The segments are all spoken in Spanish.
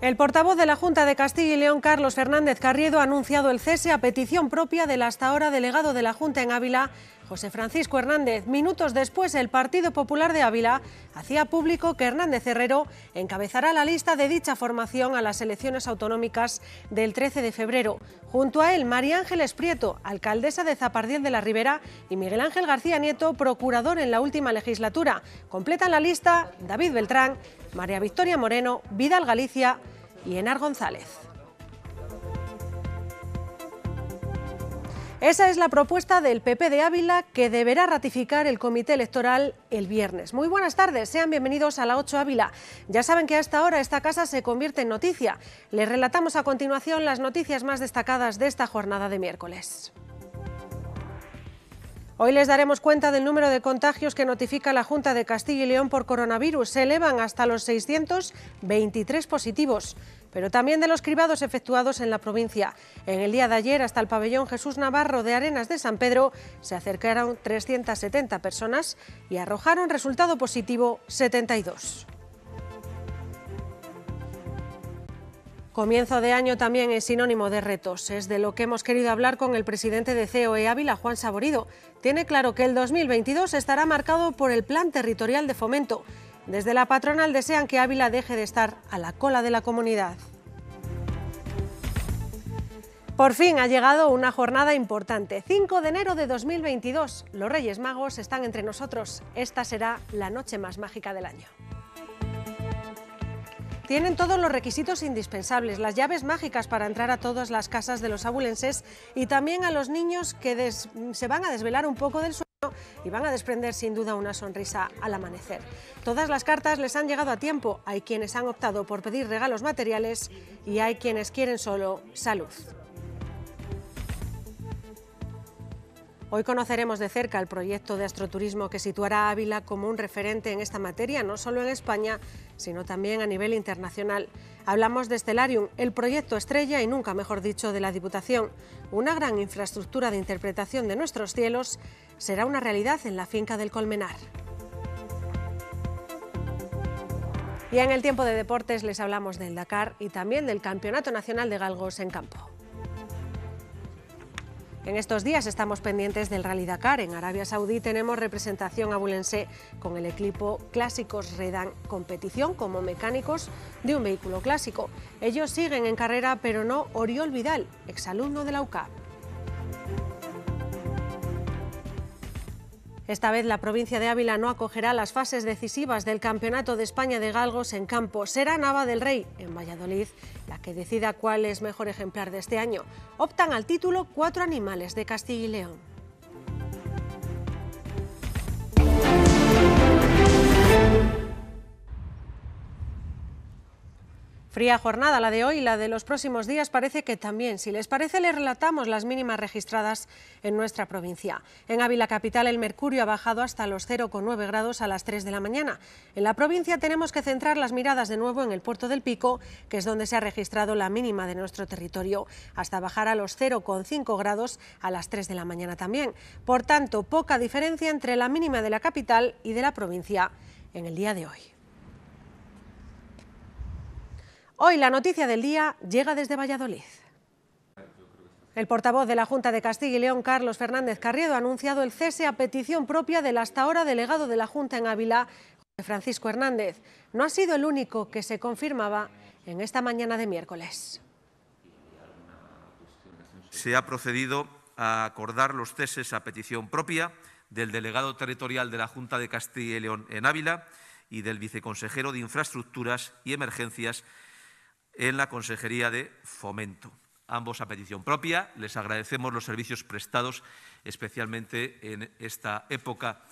El portavoz de la Junta de Castilla y León, Carlos Fernández Carriedo, ha anunciado el cese a petición propia del hasta ahora delegado de la Junta en Ávila, José Francisco Hernández. Minutos después, el Partido Popular de Ávila hacía público que Hernández Herrero encabezará la lista de dicha formación a las elecciones autonómicas del 13 de febrero. Junto a él, María Ángeles Prieto, alcaldesa de Zapardiel de la Ribera, y Miguel Ángel García Nieto, procurador en la última legislatura. Completan la lista David Beltrán, María Victoria Moreno, Vidal Galicia y Enar González. Esa es la propuesta del PP de Ávila que deberá ratificar el comité electoral el viernes. Muy buenas tardes, sean bienvenidos a la 8 Ávila. Ya saben que hasta ahora hora esta casa se convierte en noticia. Les relatamos a continuación las noticias más destacadas de esta jornada de miércoles. Hoy les daremos cuenta del número de contagios que notifica la Junta de Castilla y León por coronavirus. Se elevan hasta los 623 positivos, pero también de los cribados efectuados en la provincia. En el día de ayer, hasta el pabellón Jesús Navarro de Arenas de San Pedro, se acercaron 370 personas y arrojaron resultado positivo 72. Comienzo de año también es sinónimo de retos. Es de lo que hemos querido hablar con el presidente de COE Ávila, Juan Saborido. Tiene claro que el 2022 estará marcado por el Plan Territorial de Fomento. Desde la patronal desean que Ávila deje de estar a la cola de la comunidad. Por fin ha llegado una jornada importante. 5 de enero de 2022. Los Reyes Magos están entre nosotros. Esta será la noche más mágica del año. Tienen todos los requisitos indispensables, las llaves mágicas para entrar a todas las casas de los abulenses y también a los niños que se van a desvelar un poco del sueño y van a desprender sin duda una sonrisa al amanecer. Todas las cartas les han llegado a tiempo, hay quienes han optado por pedir regalos materiales y hay quienes quieren solo salud. Hoy conoceremos de cerca el proyecto de astroturismo que situará a Ávila como un referente en esta materia, no solo en España, sino también a nivel internacional. Hablamos de Stellarium, el proyecto estrella y nunca mejor dicho de la Diputación. Una gran infraestructura de interpretación de nuestros cielos será una realidad en la finca del Colmenar. Y en el tiempo de deportes les hablamos del Dakar y también del Campeonato Nacional de Galgos en Campo. En estos días estamos pendientes del Rally Dakar. En Arabia Saudí tenemos representación abulense con el equipo Clásicos Redan Competición como mecánicos de un vehículo clásico. Ellos siguen en carrera, pero no Oriol Vidal, exalumno de la UCAP. Esta vez la provincia de Ávila no acogerá las fases decisivas del Campeonato de España de Galgos en campo. Será Nava del Rey, en Valladolid, la que decida cuál es mejor ejemplar de este año. Optan al título cuatro animales de Castilla y León. Fría jornada la de hoy y la de los próximos días parece que también. Si les parece, les relatamos las mínimas registradas en nuestra provincia. En Ávila Capital el mercurio ha bajado hasta los 0,9 grados a las 3 de la mañana. En la provincia tenemos que centrar las miradas de nuevo en el puerto del Pico, que es donde se ha registrado la mínima de nuestro territorio, hasta bajar a los 0,5 grados a las 3 de la mañana también. Por tanto, poca diferencia entre la mínima de la capital y de la provincia en el día de hoy. Hoy la noticia del día llega desde Valladolid. El portavoz de la Junta de Castilla y León, Carlos Fernández Carriedo, ha anunciado el cese a petición propia del hasta ahora delegado de la Junta en Ávila, Francisco Hernández. No ha sido el único que se confirmaba en esta mañana de miércoles. Se ha procedido a acordar los ceses a petición propia del delegado territorial de la Junta de Castilla y León en Ávila y del viceconsejero de Infraestructuras y Emergencias en la Consejería de Fomento. Ambos a petición propia. Les agradecemos los servicios prestados, especialmente en esta época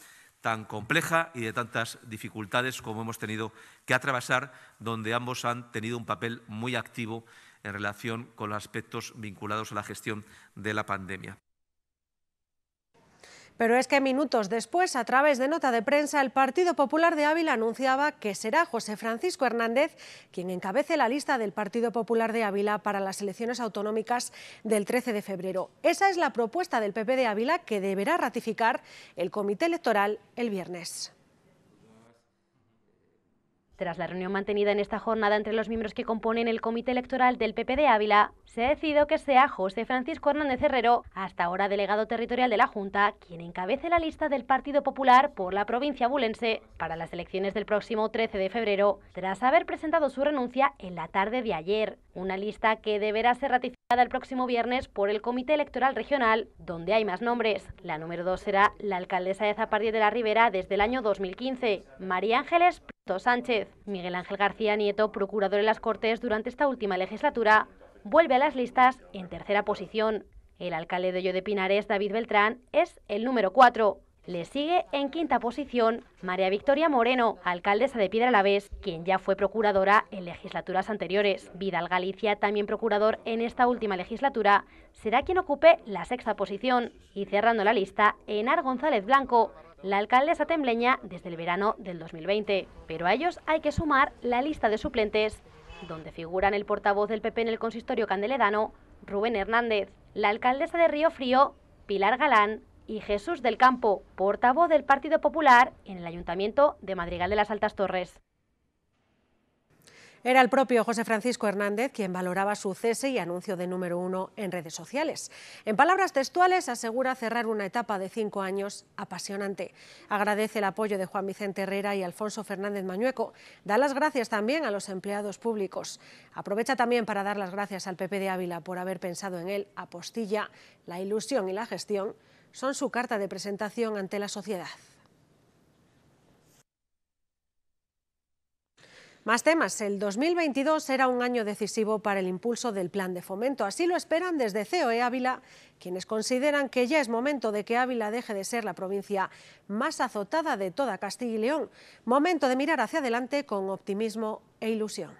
tan compleja y de tantas dificultades como hemos tenido que atravesar, donde ambos han tenido un papel muy activo en relación con los aspectos vinculados a la gestión de la pandemia. Pero es que minutos después, a través de nota de prensa, el Partido Popular de Ávila anunciaba que será José Francisco Hernández quien encabece la lista del Partido Popular de Ávila para las elecciones autonómicas del 13 de febrero. Esa es la propuesta del PP de Ávila que deberá ratificar el Comité Electoral el viernes. Tras la reunión mantenida en esta jornada entre los miembros que componen el Comité Electoral del PP de Ávila, se ha decidido que sea José Francisco Hernández Herrero, hasta ahora delegado territorial de la Junta, quien encabece la lista del Partido Popular por la provincia bulense para las elecciones del próximo 13 de febrero, tras haber presentado su renuncia en la tarde de ayer, una lista que deberá ser ratificada el próximo viernes por el Comité Electoral Regional, donde hay más nombres. La número dos será la alcaldesa de Zapardier de la Ribera desde el año 2015, María Ángeles Prieto Sánchez. Miguel Ángel García Nieto, procurador en las Cortes durante esta última legislatura, vuelve a las listas en tercera posición. El alcalde de Hoyo de Pinares, David Beltrán, es el número 4. Le sigue en quinta posición María Victoria Moreno, alcaldesa de Piedra Vez quien ya fue procuradora en legislaturas anteriores. Vidal Galicia, también procurador en esta última legislatura, será quien ocupe la sexta posición. Y cerrando la lista, Enar González Blanco, la alcaldesa tembleña desde el verano del 2020. Pero a ellos hay que sumar la lista de suplentes, donde figuran el portavoz del PP en el consistorio candeledano, Rubén Hernández, la alcaldesa de Río Frío, Pilar Galán, y Jesús del Campo, portavoz del Partido Popular en el Ayuntamiento de Madrigal de las Altas Torres. Era el propio José Francisco Hernández quien valoraba su cese y anuncio de número uno en redes sociales. En palabras textuales, asegura cerrar una etapa de cinco años apasionante. Agradece el apoyo de Juan Vicente Herrera y Alfonso Fernández Mañueco. Da las gracias también a los empleados públicos. Aprovecha también para dar las gracias al PP de Ávila por haber pensado en él, apostilla, la ilusión y la gestión son su carta de presentación ante la sociedad. Más temas. El 2022 será un año decisivo para el impulso del plan de fomento. Así lo esperan desde COE Ávila, quienes consideran que ya es momento de que Ávila deje de ser la provincia más azotada de toda Castilla y León. Momento de mirar hacia adelante con optimismo e ilusión.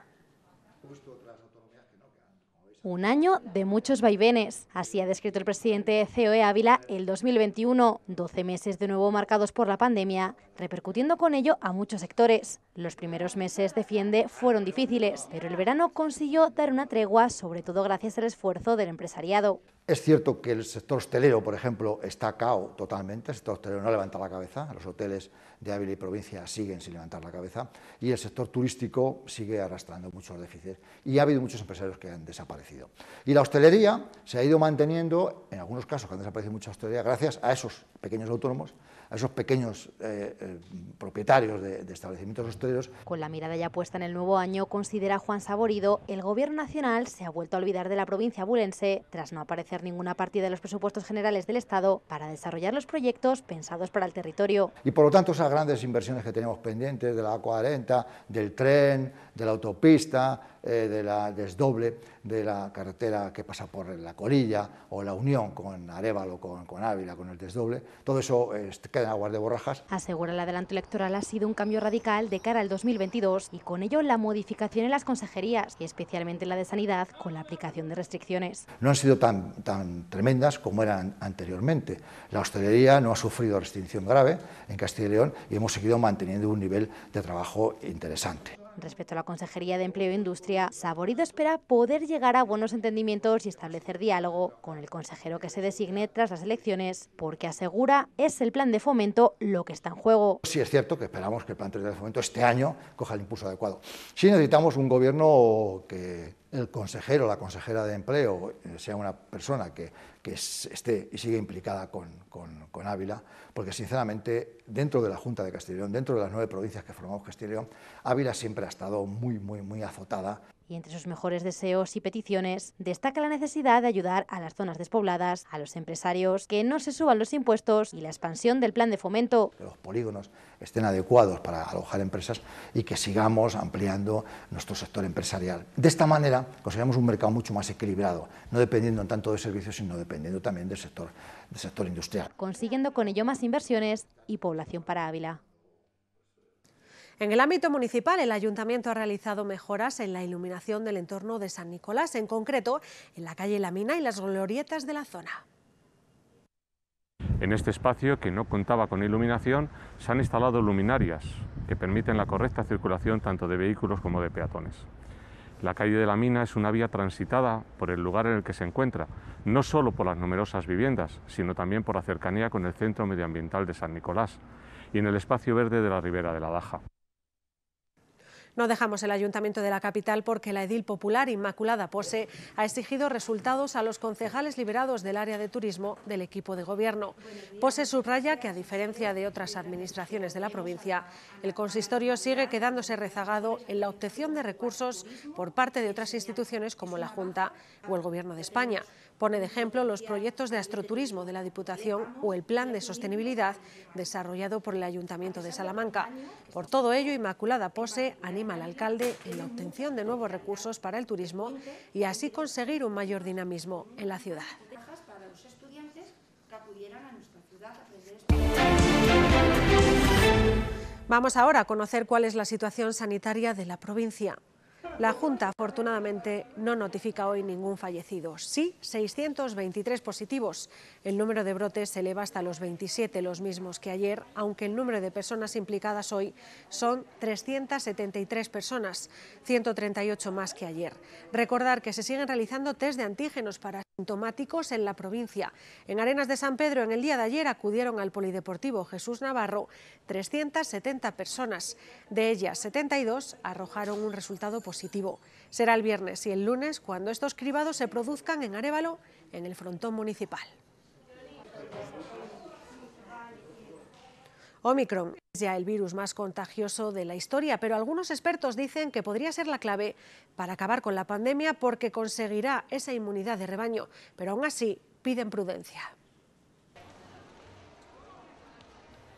Un año de muchos vaivenes. Así ha descrito el presidente de COE Ávila el 2021, 12 meses de nuevo marcados por la pandemia, repercutiendo con ello a muchos sectores. Los primeros meses, defiende, fueron difíciles, pero el verano consiguió dar una tregua, sobre todo gracias al esfuerzo del empresariado. Es cierto que el sector hostelero, por ejemplo, está cao totalmente, el sector hostelero no levanta la cabeza, los hoteles de Ávila y provincia siguen sin levantar la cabeza, y el sector turístico sigue arrastrando muchos déficits, y ha habido muchos empresarios que han desaparecido. Y la hostelería se ha ido manteniendo, en algunos casos que han desaparecido muchas hostelerías, gracias a esos pequeños autónomos, a esos pequeños eh, eh, propietarios de, establecimientos hosteleros. Con la mirada ya puesta en el nuevo año, considera Juan Saborido, el Gobierno Nacional se ha vuelto a olvidar de la provincia bulense tras no aparecer ninguna partida de los presupuestos generales del Estado para desarrollar los proyectos pensados para el territorio. Y por lo tanto, esas grandes inversiones que tenemos pendientes de la A40, del tren, de la autopista, eh, de la desdoble de la carretera que pasa por la Colilla o la unión con Arevalo, con, Ávila, con el desdoble, todo eso este, queda en aguas de borrajas. Asegura el adelanto electoral ha sido un cambio radical de cara al 2022 y con ello la modificación en las consejerías, y especialmente en la de Sanidad, con la aplicación de restricciones. No han sido tan, tan tremendas como eran anteriormente. La hostelería no ha sufrido restricción grave en Castilla y León y hemos seguido manteniendo un nivel de trabajo interesante. Respecto a la Consejería de Empleo e Industria, Saborido espera poder llegar a buenos entendimientos y establecer diálogo con el consejero que se designe tras las elecciones, porque asegura es el plan de fomento lo que está en juego. Sí es cierto que esperamos que el plan de fomento este año coja el impulso adecuado. Sí necesitamos un gobierno que el consejero o la consejera de empleo eh, sea una persona que, esté y siga implicada con, Ávila, porque sinceramente dentro de la Junta de Castilla León dentro de las nueve provincias que formamos Castilla León Ávila siempre ha estado muy, muy, muy azotada y entre sus mejores deseos y peticiones destaca la necesidad de ayudar a las zonas despobladas, a los empresarios, que no se suban los impuestos y la expansión del plan de fomento. Que los polígonos estén adecuados para alojar empresas y que sigamos ampliando nuestro sector empresarial. De esta manera conseguiremos un mercado mucho más equilibrado, no dependiendo tanto de servicios, sino dependiendo también del sector, del sector industrial. Consiguiendo con ello más inversiones y población para Ávila. En el ámbito municipal, el ayuntamiento ha realizado mejoras en la iluminación del entorno de San Nicolás, en concreto en la calle La Mina y las glorietas de la zona. En este espacio, que no contaba con iluminación, se han instalado luminarias que permiten la correcta circulación tanto de vehículos como de peatones. La calle de la Mina es una vía transitada por el lugar en el que se encuentra, no solo por las numerosas viviendas, sino también por la cercanía con el Centro Medioambiental de San Nicolás y en el espacio verde de la Ribera de la Baja. No dejamos el ayuntamiento de la capital porque la edil popular Inmaculada Pose ha exigido resultados a los concejales liberados del área de turismo del equipo de gobierno. Pose subraya que, a diferencia de otras administraciones de la provincia, el consistorio sigue quedándose rezagado en la obtención de recursos por parte de otras instituciones como la Junta o el Gobierno de España. Pone de ejemplo los proyectos de astroturismo de la Diputación o el plan de sostenibilidad desarrollado por el Ayuntamiento de Salamanca. Por todo ello, Inmaculada Pose anima al alcalde en la obtención de nuevos recursos para el turismo y así conseguir un mayor dinamismo en la ciudad. Vamos ahora a conocer cuál es la situación sanitaria de la provincia. La Junta, afortunadamente, no notifica hoy ningún fallecido. Sí, 623 positivos. El número de brotes se eleva hasta los 27, los mismos que ayer, aunque el número de personas implicadas hoy son 373 personas, 138 más que ayer. Recordar que se siguen realizando test de antígenos para sintomáticos en la provincia. En Arenas de San Pedro, en el día de ayer, acudieron al Polideportivo Jesús Navarro 370 personas. De ellas, 72 arrojaron un resultado positivo. Será el viernes y el lunes cuando estos cribados se produzcan en Arevalo, en el frontón municipal. Omicron es ya el virus más contagioso de la historia, pero algunos expertos dicen que podría ser la clave para acabar con la pandemia porque conseguirá esa inmunidad de rebaño, pero aún así piden prudencia.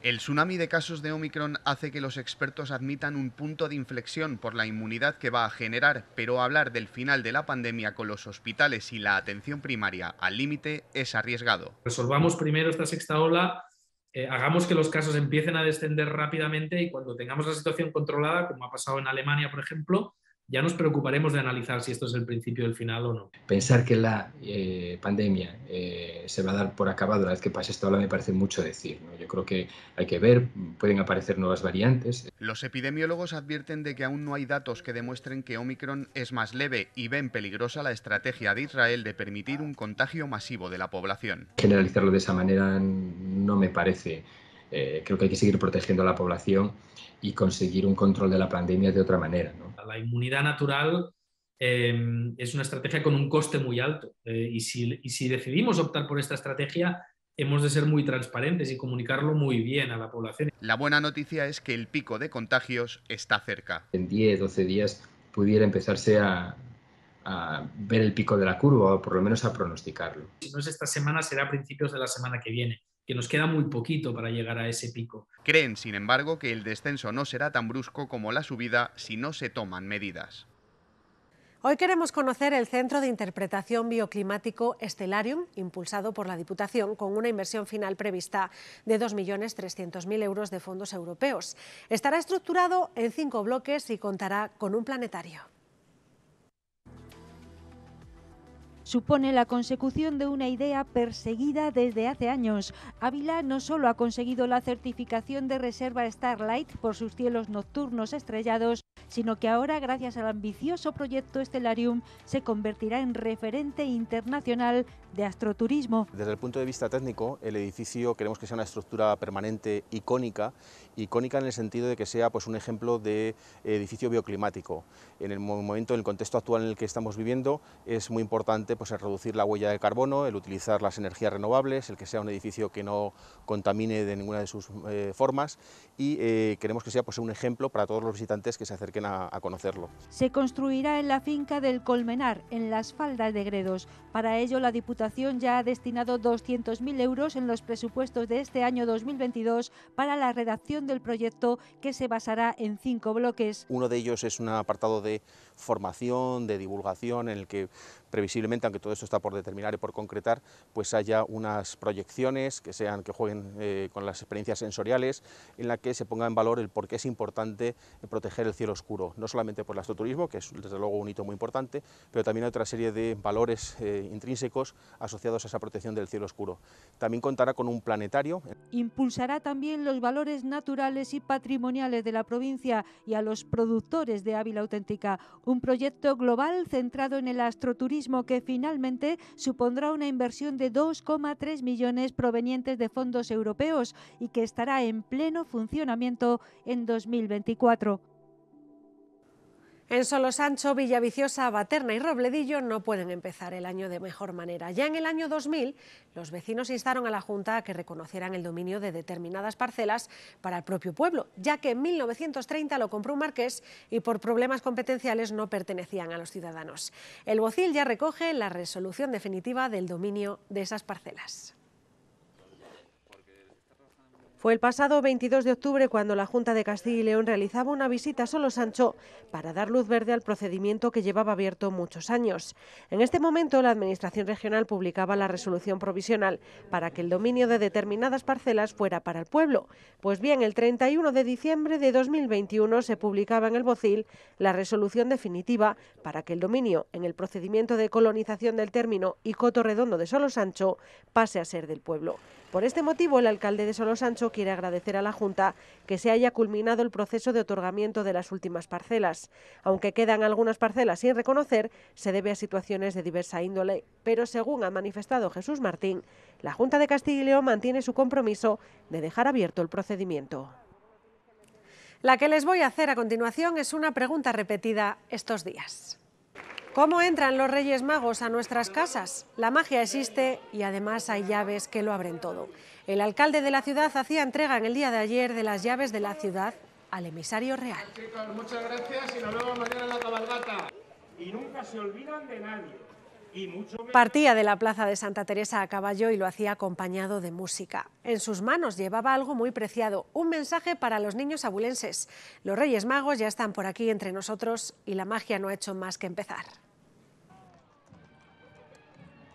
El tsunami de casos de Omicron hace que los expertos admitan un punto de inflexión por la inmunidad que va a generar, pero hablar del final de la pandemia con los hospitales y la atención primaria al límite es arriesgado. Resolvamos primero esta sexta ola eh, hagamos que los casos empiecen a descender rápidamente y cuando tengamos la situación controlada, como ha pasado en Alemania, por ejemplo, ya nos preocuparemos de analizar si esto es el principio del final o no. Pensar que la eh, pandemia eh, se va a dar por acabado ...la vez que pase esta ola me parece mucho decir. Yo creo que hay que ver, pueden aparecer nuevas variantes. Los epidemiólogos advierten de que aún no hay datos que demuestren que Omicron es más leve y ven peligrosa la estrategia de Israel de permitir un contagio masivo de la población. Generalizarlo de esa manera no me parece. Eh, creo que hay que seguir protegiendo a la población y conseguir un control de la pandemia de otra manera. La inmunidad natural em, es una estrategia con un coste muy alto eh, y, si, decidimos optar por esta estrategia hemos de ser muy transparentes y comunicarlo muy bien a la población. La buena noticia es que el pico de contagios está cerca. En 10, 12 días pudiera empezarse a, a ver el pico de la curva o por lo menos a pronosticarlo. Si no es esta semana, será a principios de la semana que viene que nos queda muy poquito para llegar a ese pico. Creen, sin embargo, que el descenso no será tan brusco como la subida si no se toman medidas. Hoy queremos conocer el Centro de Interpretación Bioclimático Stellarium, impulsado por la Diputación, con una inversión final prevista de 2.300.000 euros de fondos europeos. Estará estructurado en cinco bloques y contará con un planetario. supone la consecución de una idea perseguida desde hace años. Ávila no solo ha conseguido la certificación de reserva Starlight por sus cielos nocturnos estrellados, sino que ahora, gracias al ambicioso proyecto Estelarium, se convertirá en referente internacional de astroturismo. Desde el punto de vista técnico, el edificio queremos que sea una estructura permanente icónica, icónica en el sentido de que sea pues, un ejemplo de edificio bioclimático. En el momento, en el contexto actual en el que estamos viviendo, es muy importante pues, reducir la huella de carbono, el utilizar las energías renovables, el que sea un edificio que no contamine de ninguna de sus eh, formas y eh, queremos que sea pues, un ejemplo para todos los visitantes que se acerquen a, conocerlo. Se construirá en la finca del Colmenar, en las faldas de Gredos. Para ello, la Diputación ya ha destinado 200.000 euros en los presupuestos de este año 2022 para la redacción del proyecto que se basará en cinco bloques. Uno de ellos es un apartado de formación, de divulgación, en el que previsiblemente, aunque todo esto está por determinar y por concretar, pues haya unas proyecciones que sean que jueguen eh, con las experiencias sensoriales, en la que se ponga en valor el por qué es importante proteger el cielo oscuro no solamente por el astroturismo, que es desde luego un hito muy importante, pero también otra serie de valores eh, intrínsecos asociados a esa protección del cielo oscuro. También contará con un planetario. Impulsará también los valores naturales y patrimoniales de la provincia y a los productores de Ávila Auténtica, un proyecto global centrado en el astroturismo que finalmente supondrá una inversión de 2,3 millones provenientes de fondos europeos y que estará en pleno funcionamiento en 2024. En Solosancho, Villaviciosa, Baterna y Robledillo no pueden empezar el año de mejor manera. Ya en el año 2000, los vecinos instaron a la Junta a que reconocieran el dominio de determinadas parcelas para el propio pueblo, ya que en 1930 lo compró un marqués y por problemas competenciales no pertenecían a los ciudadanos. El Bocil ya recoge la resolución definitiva del dominio de esas parcelas. Fue el pasado 22 de octubre cuando la Junta de Castilla y León realizaba una visita a Solo Sancho para dar luz verde al procedimiento que llevaba abierto muchos años. En este momento, la Administración Regional publicaba la resolución provisional para que el dominio de determinadas parcelas fuera para el pueblo. Pues bien, el 31 de diciembre de 2021 se publicaba en el Bocil la resolución definitiva para que el dominio en el procedimiento de colonización del término y coto redondo de Solo Sancho pase a ser del pueblo. Por este motivo, el alcalde de Solo Sancho quiere agradecer a la Junta que se haya culminado el proceso de otorgamiento de las últimas parcelas. Aunque quedan algunas parcelas sin reconocer, se debe a situaciones de diversa índole, pero según ha manifestado Jesús Martín, la Junta de Castilla y León mantiene su compromiso de dejar abierto el procedimiento. La que les voy a hacer a continuación es una pregunta repetida estos días. ¿Cómo entran los Reyes Magos a nuestras casas? La magia existe y además hay llaves que lo abren todo. El alcalde de la ciudad hacía entrega en el día de ayer de las llaves de la ciudad al emisario real. muchas gracias y la Y nunca se olvidan de nadie. Partía de la plaza de Santa Teresa a caballo y lo hacía acompañado de música. En sus manos llevaba algo muy preciado, un mensaje para los niños abulenses. Los Reyes Magos ya están por aquí entre nosotros y la magia no ha hecho más que empezar.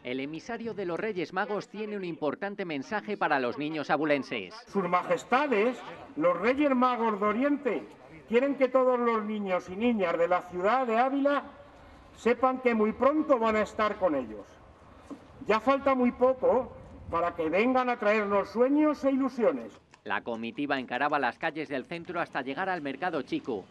El emisario de los Reyes Magos tiene un importante mensaje para los niños abulenses. Sus majestades, los Reyes Magos de Oriente, quieren que todos los niños y niñas de la ciudad de Ávila sepan que muy pronto van a estar con ellos. Ya falta muy poco para que vengan a traernos sueños e ilusiones. La comitiva encaraba las calles del centro hasta llegar al mercado chico.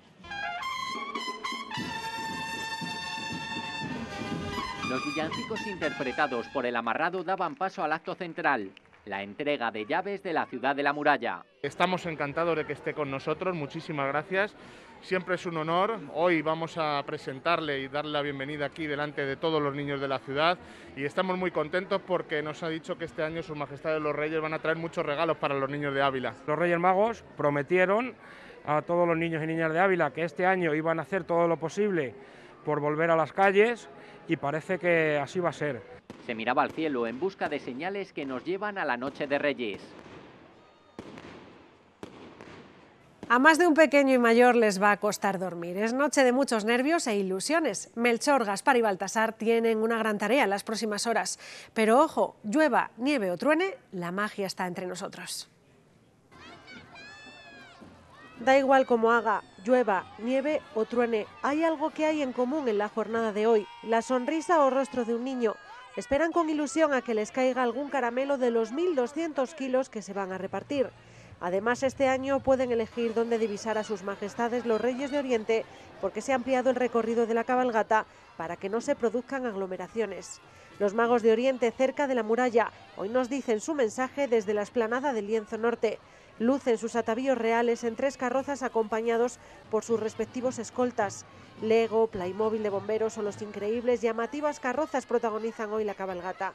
Los villancicos interpretados por el amarrado daban paso al acto central la entrega de llaves de la ciudad de la muralla. Estamos encantados de que esté con nosotros, muchísimas gracias. Siempre es un honor. Hoy vamos a presentarle y darle la bienvenida aquí delante de todos los niños de la ciudad y estamos muy contentos porque nos ha dicho que este año Sus Majestades los Reyes van a traer muchos regalos para los niños de Ávila. Los Reyes Magos prometieron a todos los niños y niñas de Ávila que este año iban a hacer todo lo posible por volver a las calles y parece que así va a ser. Se miraba al cielo en busca de señales que nos llevan a la noche de Reyes. A más de un pequeño y mayor les va a costar dormir. Es noche de muchos nervios e ilusiones. Melchor, Gaspar y Baltasar tienen una gran tarea en las próximas horas. Pero ojo, llueva, nieve o truene, la magia está entre nosotros. Da igual como haga, llueva, nieve o truene, hay algo que hay en común en la jornada de hoy, la sonrisa o rostro de un niño. Esperan con ilusión a que les caiga algún caramelo de los 1.200 kilos que se van a repartir. Además, este año pueden elegir dónde divisar a sus majestades los reyes de Oriente, porque se ha ampliado el recorrido de la cabalgata para que no se produzcan aglomeraciones. Los magos de Oriente cerca de la muralla hoy nos dicen su mensaje desde la esplanada del Lienzo Norte lucen sus atavíos reales en tres carrozas acompañados por sus respectivos escoltas. Lego, Playmobil de bomberos o los increíbles llamativas carrozas protagonizan hoy la cabalgata.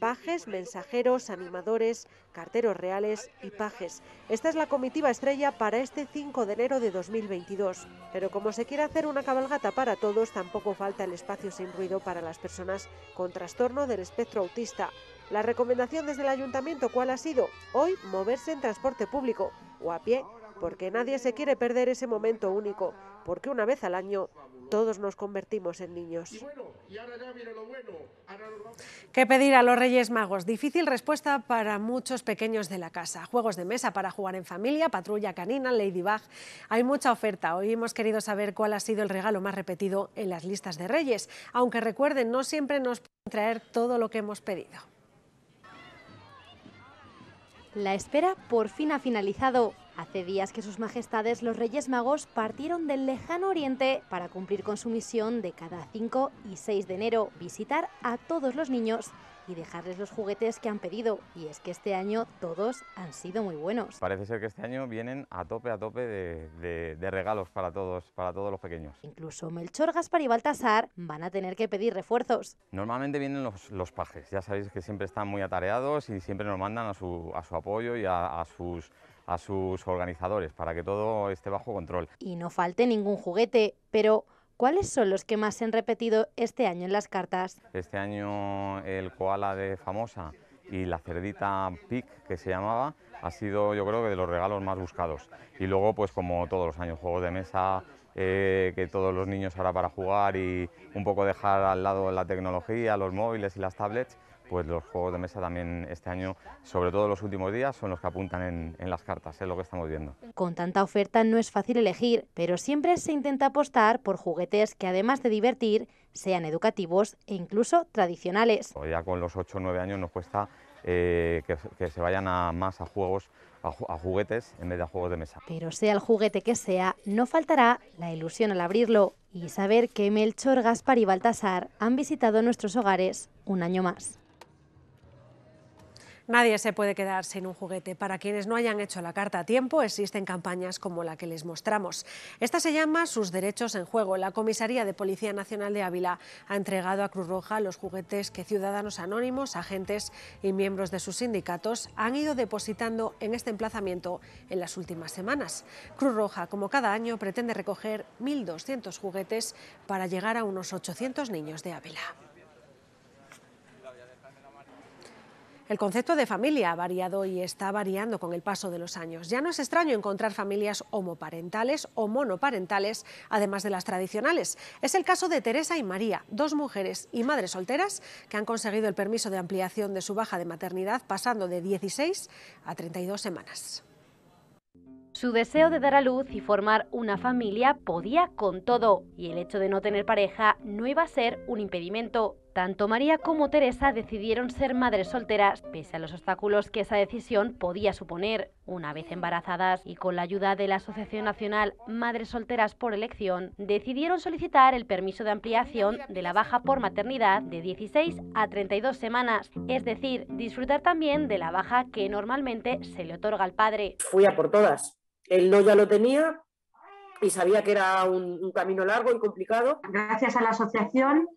Pajes, mensajeros, animadores, carteros reales y pajes. Esta es la comitiva estrella para este 5 de enero de 2022. Pero como se quiere hacer una cabalgata para todos, tampoco falta el espacio sin ruido para las personas con trastorno del espectro autista. La recomendación desde el ayuntamiento, ¿cuál ha sido? Hoy moverse en transporte público o a pie, porque nadie se quiere perder ese momento único, porque una vez al año todos nos convertimos en niños. ¿Qué pedir a los Reyes Magos? Difícil respuesta para muchos pequeños de la casa. Juegos de mesa para jugar en familia, patrulla canina, ladybug. Hay mucha oferta. Hoy hemos querido saber cuál ha sido el regalo más repetido en las listas de Reyes, aunque recuerden, no siempre nos pueden traer todo lo que hemos pedido. La espera por fin ha finalizado. Hace días que sus majestades los Reyes Magos partieron del lejano oriente para cumplir con su misión de cada 5 y 6 de enero visitar a todos los niños y dejarles los juguetes que han pedido. Y es que este año todos han sido muy buenos. Parece ser que este año vienen a tope, a tope de, regalos para todos, para todos los pequeños. Incluso Melchor, Gaspar y Baltasar van a tener que pedir refuerzos. Normalmente vienen los, pajes, ya sabéis que siempre están muy atareados y siempre nos mandan a su, a su apoyo y a, sus a sus organizadores para que todo esté bajo control. Y no falte ningún juguete, pero ¿Cuáles son los que más se han repetido este año en las cartas? Este año el koala de Famosa y la cerdita Pic, que se llamaba, ha sido yo creo que de los regalos más buscados. Y luego, pues como todos los años, juegos de mesa, eh, que todos los niños ahora para jugar y un poco dejar al lado la tecnología, los móviles y las tablets, pues los juegos de mesa también este año, sobre todo los últimos días, son los que apuntan en, las cartas, es lo que estamos viendo. Con tanta oferta no es fácil elegir, pero siempre se intenta apostar por juguetes que además de divertir, sean educativos e incluso tradicionales. Ya con los 8 o 9 años nos cuesta eh, que, se vayan más a juegos, a, a, juguetes en vez de a juegos de mesa. Pero sea el juguete que sea, no faltará la ilusión al abrirlo y saber que Melchor, Gaspar y Baltasar han visitado nuestros hogares un año más. Nadie se puede quedar sin un juguete. Para quienes no hayan hecho la carta a tiempo, existen campañas como la que les mostramos. Esta se llama Sus Derechos en Juego. La Comisaría de Policía Nacional de Ávila ha entregado a Cruz Roja los juguetes que ciudadanos anónimos, agentes y miembros de sus sindicatos han ido depositando en este emplazamiento en las últimas semanas. Cruz Roja, como cada año, pretende recoger 1.200 juguetes para llegar a unos 800 niños de Ávila. El concepto de familia ha variado y está variando con el paso de los años. Ya no es extraño encontrar familias homoparentales o monoparentales, además de las tradicionales. Es el caso de Teresa y María, dos mujeres y madres solteras que han conseguido el permiso de ampliación de su baja de maternidad pasando de 16 a 32 semanas. Su deseo de dar a luz y formar una familia podía con todo, y el hecho de no tener pareja no iba a ser un impedimento. Tanto María como Teresa decidieron ser madres solteras, pese a los obstáculos que esa decisión podía suponer. Una vez embarazadas y con la ayuda de la Asociación Nacional Madres Solteras por Elección, decidieron solicitar el permiso de ampliación de la baja por maternidad de 16 a 32 semanas, es decir, disfrutar también de la baja que normalmente se le otorga al padre. Fui a por todas. Él no ya lo tenía y sabía que era un camino largo y complicado. Gracias a la asociación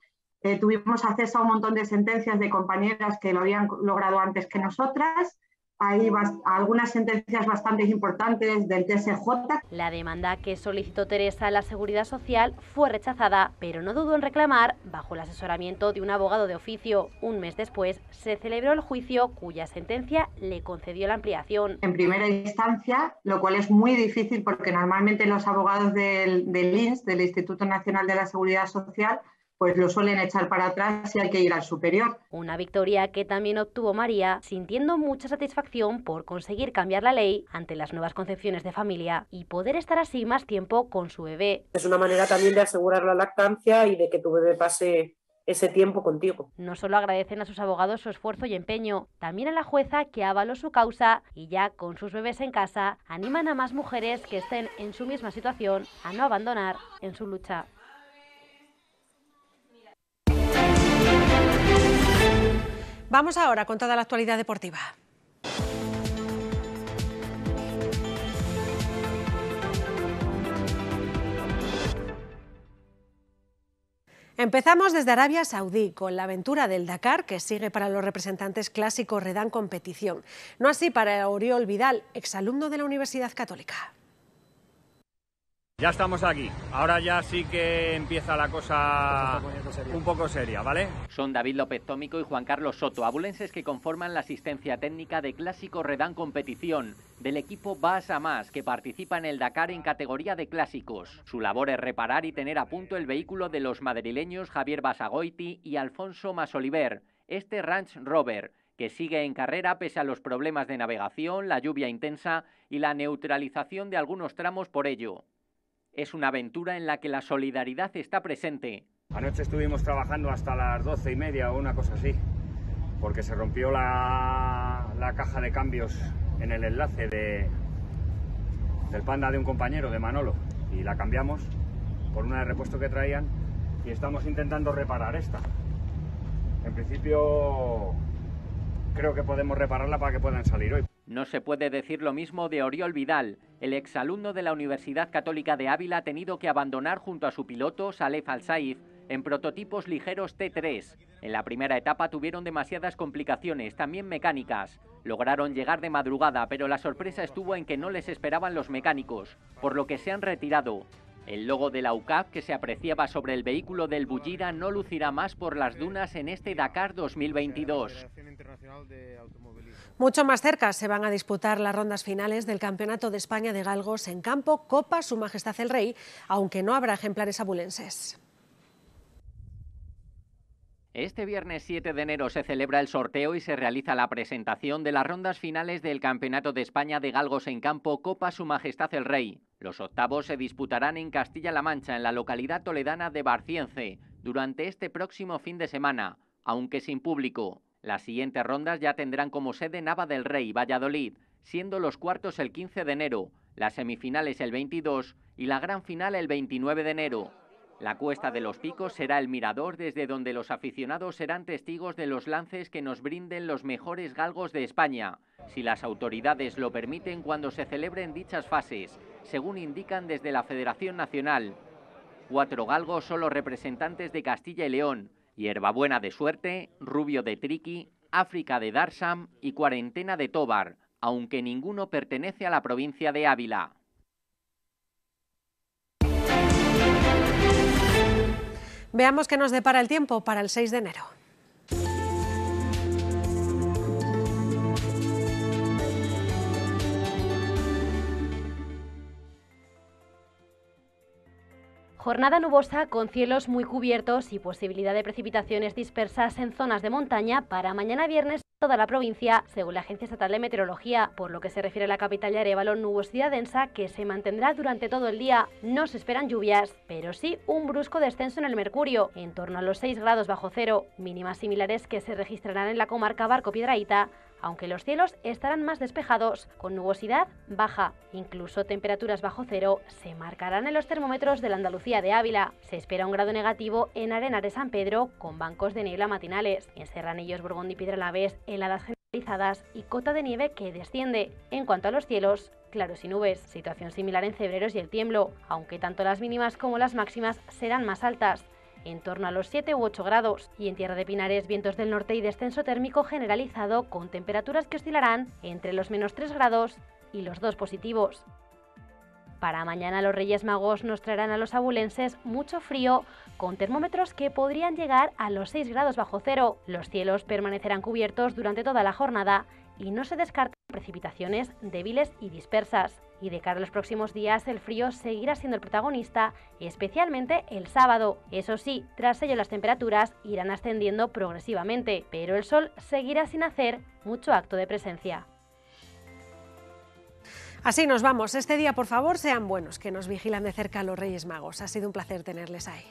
eh, tuvimos acceso a un montón de sentencias de compañeras que lo habían logrado antes que nosotras. Hay algunas sentencias bastante importantes del TSJ. La demanda que solicitó Teresa a la Seguridad Social fue rechazada, pero no dudó en reclamar, bajo el asesoramiento de un abogado de oficio. Un mes después se celebró el juicio cuya sentencia le concedió la ampliación. En primera instancia, lo cual es muy difícil porque normalmente los abogados del, del INS, del Instituto Nacional de la Seguridad Social, pues lo suelen echar para atrás y hay que ir al superior. Una victoria que también obtuvo María, sintiendo mucha satisfacción por conseguir cambiar la ley ante las nuevas concepciones de familia y poder estar así más tiempo con su bebé. Es una manera también de asegurar la lactancia y de que tu bebé pase ese tiempo contigo. No solo agradecen a sus abogados su esfuerzo y empeño, también a la jueza que avaló su causa y ya con sus bebés en casa animan a más mujeres que estén en su misma situación a no abandonar en su lucha. Vamos ahora con toda la actualidad deportiva. Empezamos desde Arabia Saudí con la aventura del Dakar que sigue para los representantes clásicos Redán competición. No así para Oriol Vidal, exalumno de la Universidad Católica. Ya estamos aquí. Ahora ya sí que empieza la cosa pues un poco seria, ¿vale? Son David López Tómico y Juan Carlos Soto, abulenses que conforman la asistencia técnica de Clásico Redán Competición, del equipo Basa Más, que participa en el Dakar en categoría de clásicos. Su labor es reparar y tener a punto el vehículo de los madrileños Javier Basagoiti y Alfonso Masoliver, este Ranch Rover, que sigue en carrera pese a los problemas de navegación, la lluvia intensa y la neutralización de algunos tramos por ello es una aventura en la que la solidaridad está presente. Anoche estuvimos trabajando hasta las doce y media o una cosa así, porque se rompió la, la caja de cambios en el enlace de, del panda de un compañero, de Manolo, y la cambiamos por una de repuesto que traían y estamos intentando reparar esta. En principio creo que podemos repararla para que puedan salir hoy. No se puede decir lo mismo de Oriol Vidal. El exalumno de la Universidad Católica de Ávila ha tenido que abandonar junto a su piloto, Al-Saif, en prototipos ligeros T3. En la primera etapa tuvieron demasiadas complicaciones, también mecánicas. Lograron llegar de madrugada, pero la sorpresa estuvo en que no les esperaban los mecánicos, por lo que se han retirado. El logo de la UCAP que se apreciaba sobre el vehículo del Bullira no lucirá más por las dunas en este Dakar 2022. Mucho más cerca se van a disputar las rondas finales del Campeonato de España de Galgos en campo Copa Su Majestad el Rey, aunque no habrá ejemplares abulenses. Este viernes 7 de enero se celebra el sorteo y se realiza la presentación de las rondas finales del Campeonato de España de Galgos en Campo Copa Su Majestad el Rey. Los octavos se disputarán en Castilla-La Mancha, en la localidad toledana de Barciense, durante este próximo fin de semana, aunque sin público. Las siguientes rondas ya tendrán como sede Nava del Rey Valladolid, siendo los cuartos el 15 de enero, las semifinales el 22 y la gran final el 29 de enero. La Cuesta de los Picos será el mirador desde donde los aficionados serán testigos de los lances que nos brinden los mejores galgos de España, si las autoridades lo permiten cuando se celebren dichas fases, según indican desde la Federación Nacional. Cuatro galgos son los representantes de Castilla y León, Hierbabuena de Suerte, Rubio de Triqui, África de Darsam y Cuarentena de Tobar, aunque ninguno pertenece a la provincia de Ávila. Veamos qué nos depara el tiempo para el 6 de enero. Jornada nubosa con cielos muy cubiertos y posibilidad de precipitaciones dispersas en zonas de montaña para mañana viernes toda la provincia, según la Agencia Estatal de Meteorología. Por lo que se refiere a la capital de Arevalo, nubosidad densa que se mantendrá durante todo el día. No se esperan lluvias, pero sí un brusco descenso en el mercurio, en torno a los 6 grados bajo cero, mínimas similares que se registrarán en la comarca Barco Piedraíta, aunque los cielos estarán más despejados, con nubosidad baja. Incluso temperaturas bajo cero se marcarán en los termómetros de la Andalucía de Ávila. Se espera un grado negativo en de San Pedro, con bancos de niebla matinales. En Serranillos, Burgón y vez heladas generalizadas y cota de nieve que desciende. En cuanto a los cielos, claros y nubes, situación similar en Cebreros y el Tiemblo, aunque tanto las mínimas como las máximas serán más altas en torno a los 7 u 8 grados. Y en Tierra de Pinares, vientos del norte y descenso térmico generalizado con temperaturas que oscilarán entre los menos 3 grados y los 2 positivos. Para mañana los Reyes Magos nos traerán a los abulenses mucho frío, con termómetros que podrían llegar a los 6 grados bajo cero. Los cielos permanecerán cubiertos durante toda la jornada y no se descarta precipitaciones débiles y dispersas. Y de cara a los próximos días, el frío seguirá siendo el protagonista, especialmente el sábado. Eso sí, tras ello las temperaturas irán ascendiendo progresivamente, pero el sol seguirá sin hacer mucho acto de presencia. Así nos vamos. Este día, por favor, sean buenos, que nos vigilan de cerca los Reyes Magos. Ha sido un placer tenerles ahí.